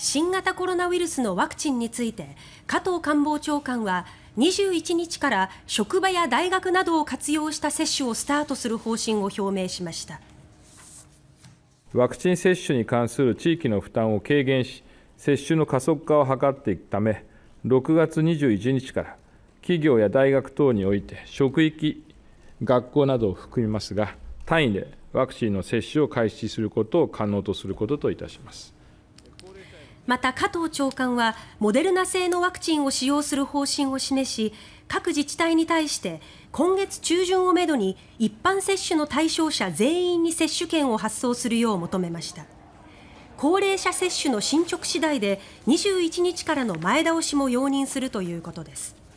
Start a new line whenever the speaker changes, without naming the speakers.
新型コロナウイルスのワクチンについて加藤官房長官は21日から職場や大学などを活用した接種をスタートする方針を表明しました
ワクチン接種に関する地域の負担を軽減し接種の加速化を図っていくため6月21日から企業や大学等において職域学校などを含みますが単位でワクチンの接種を開始することを可能とすることといたします。
また、加藤長官はモデルナ製のワクチンを使用する方針を示し各自治体に対して今月中旬をめどに一般接種の対象者全員に接種券を発送するよう求めました高齢者接種の進捗次第で21日からの前倒しも容認するということです。